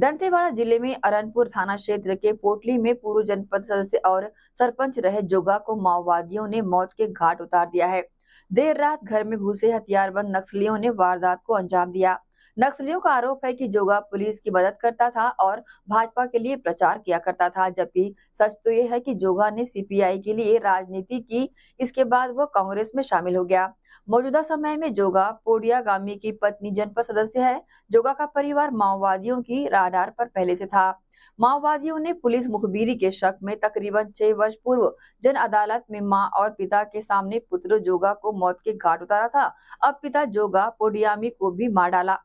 दंतेवाड़ा जिले में अरनपुर थाना क्षेत्र के पोटली में पूर्व जनपद सदस्य और सरपंच रहे जोगा को माओवादियों ने मौत के घाट उतार दिया है देर रात घर में घुसे हथियारबंद नक्सलियों ने वारदात को अंजाम दिया नक्सलियों का आरोप है कि जोगा पुलिस की मदद करता था और भाजपा के लिए प्रचार किया करता था जबकि सच तो यह है कि जोगा ने सीपीआई के लिए राजनीति की इसके बाद वह कांग्रेस में शामिल हो गया मौजूदा समय में जोगा पोडिया गामी की पत्नी जनपद सदस्य है जोगा का परिवार माओवादियों की राडार पर पहले से था माओवादियों ने पुलिस मुखबिरी के शक में तकरीबन छह वर्ष पूर्व जन अदालत में मां और पिता के सामने पुत्र जोगा को मौत के घाट उतारा था अब पिता जोगा पोडियामी को भी मार डाला